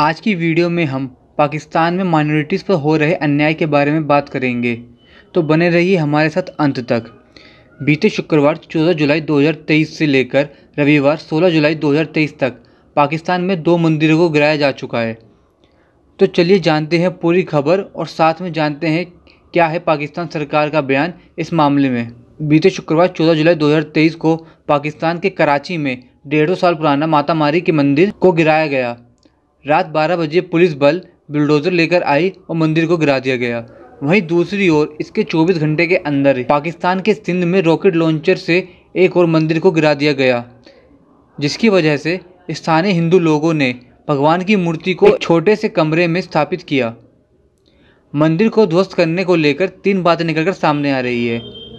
आज की वीडियो में हम पाकिस्तान में माइनॉरिटीज़ पर हो रहे अन्याय के बारे में बात करेंगे तो बने रहिए हमारे साथ अंत तक बीते शुक्रवार 14 जुलाई 2023 से लेकर रविवार 16 जुलाई 2023 तक पाकिस्तान में दो मंदिरों को गिराया जा चुका है तो चलिए जानते हैं पूरी खबर और साथ में जानते हैं क्या है पाकिस्तान सरकार का बयान इस मामले में बीते शुक्रवार 14 जुलाई 2023 को पाकिस्तान के कराची में डेढ़ों साल पुराना माता मारी के मंदिर को गिराया गया रात बारह बजे पुलिस बल बुलडोजर लेकर आई और मंदिर को गिरा दिया गया वहीं दूसरी ओर इसके 24 घंटे के अंदर पाकिस्तान के सिंध में रॉकेट लॉन्चर से एक और मंदिर को गिरा दिया गया जिसकी वजह से स्थानीय हिंदू लोगों ने भगवान की मूर्ति को छोटे से कमरे में स्थापित किया मंदिर को ध्वस्त करने को लेकर तीन बातें निकलकर सामने आ रही है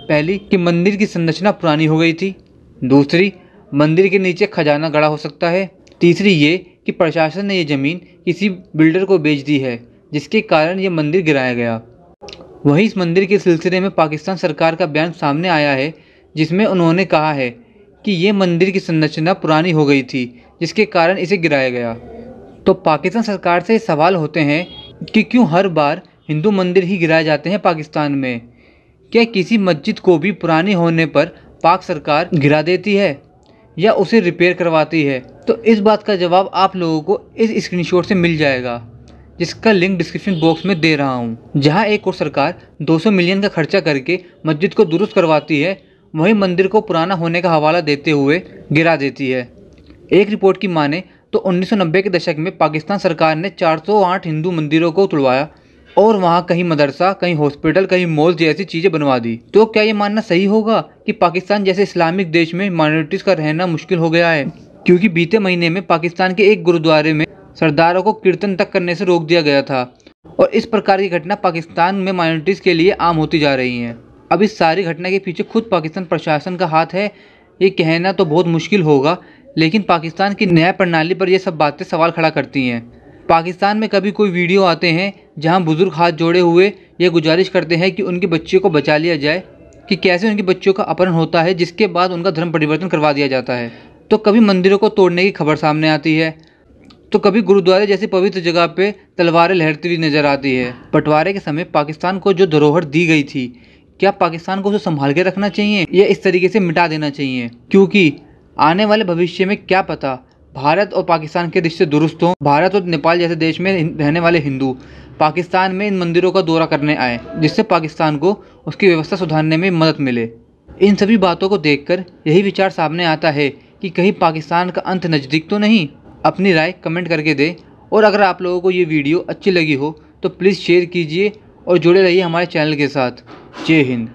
पहली कि मंदिर की संरचना पुरानी हो गई थी दूसरी मंदिर के नीचे खजाना गड़ा हो सकता है तीसरी ये कि प्रशासन ने ये ज़मीन किसी बिल्डर को बेच दी है जिसके कारण ये मंदिर गिराया गया वहीं इस मंदिर के सिलसिले में पाकिस्तान सरकार का बयान सामने आया है जिसमें उन्होंने कहा है कि ये मंदिर की संरचना पुरानी हो गई थी जिसके कारण इसे गिराया गया तो पाकिस्तान सरकार से सवाल होते हैं कि क्यों हर बार हिंदू मंदिर ही गिराए जाते हैं पाकिस्तान में क्या किसी मस्जिद को भी पुरानी होने पर पाक सरकार गिरा देती है या उसे रिपेयर करवाती है तो इस बात का जवाब आप लोगों को इस स्क्रीनशॉट से मिल जाएगा जिसका लिंक डिस्क्रिप्शन बॉक्स में दे रहा हूँ जहाँ एक और सरकार 200 मिलियन का खर्चा करके मस्जिद को दुरुस्त करवाती है वहीं मंदिर को पुराना होने का हवाला देते हुए गिरा देती है एक रिपोर्ट की माने तो 1990 के दशक में पाकिस्तान सरकार ने 408 हिंदू मंदिरों को तुड़वाया और वहाँ कहीं मदरसा कहीं हॉस्पिटल कहीं मॉल जैसी चीज़ें बनवा दी तो क्या ये मानना सही होगा कि पाकिस्तान जैसे इस्लामिक देश में माइनॉरिटीज़ का रहना मुश्किल हो गया है क्योंकि बीते महीने में पाकिस्तान के एक गुरुद्वारे में सरदारों को कीर्तन तक करने से रोक दिया गया था और इस प्रकार की घटना पाकिस्तान में माइनॉरिटीज़ के लिए आम होती जा रही हैं अब इस सारी घटना के पीछे खुद पाकिस्तान प्रशासन का हाथ है ये कहना तो बहुत मुश्किल होगा लेकिन पाकिस्तान की न्याय प्रणाली पर यह सब बातें सवाल खड़ा करती हैं पाकिस्तान में कभी कोई वीडियो आते हैं जहां बुज़ुर्ग हाथ जोड़े हुए ये गुजारिश करते हैं कि उनके बच्चियों को बचा लिया जाए कि कैसे उनके बच्चों का अपहरण होता है जिसके बाद उनका धर्म परिवर्तन करवा दिया जाता है तो कभी मंदिरों को तोड़ने की खबर सामने आती है तो कभी गुरुद्वारे जैसी पवित्र जगह पे तलवारें लहरती हुई नज़र आती है बंटवारे के समय पाकिस्तान को जो धरोहर दी गई थी क्या पाकिस्तान को उसे संभाल के रखना चाहिए या इस तरीके से मिटा देना चाहिए क्योंकि आने वाले भविष्य में क्या पता भारत और पाकिस्तान के रिश्ते दुरुस्त हों भारत और नेपाल जैसे देश में रहने वाले हिंदू पाकिस्तान में इन मंदिरों का दौरा करने आए जिससे पाकिस्तान को उसकी व्यवस्था सुधारने में मदद मिले इन सभी बातों को देखकर यही विचार सामने आता है कि कहीं पाकिस्तान का अंत नज़दीक तो नहीं अपनी राय कमेंट करके दें और अगर आप लोगों को ये वीडियो अच्छी लगी हो तो प्लीज़ शेयर कीजिए और जुड़े रहिए हमारे चैनल के साथ जय हिंद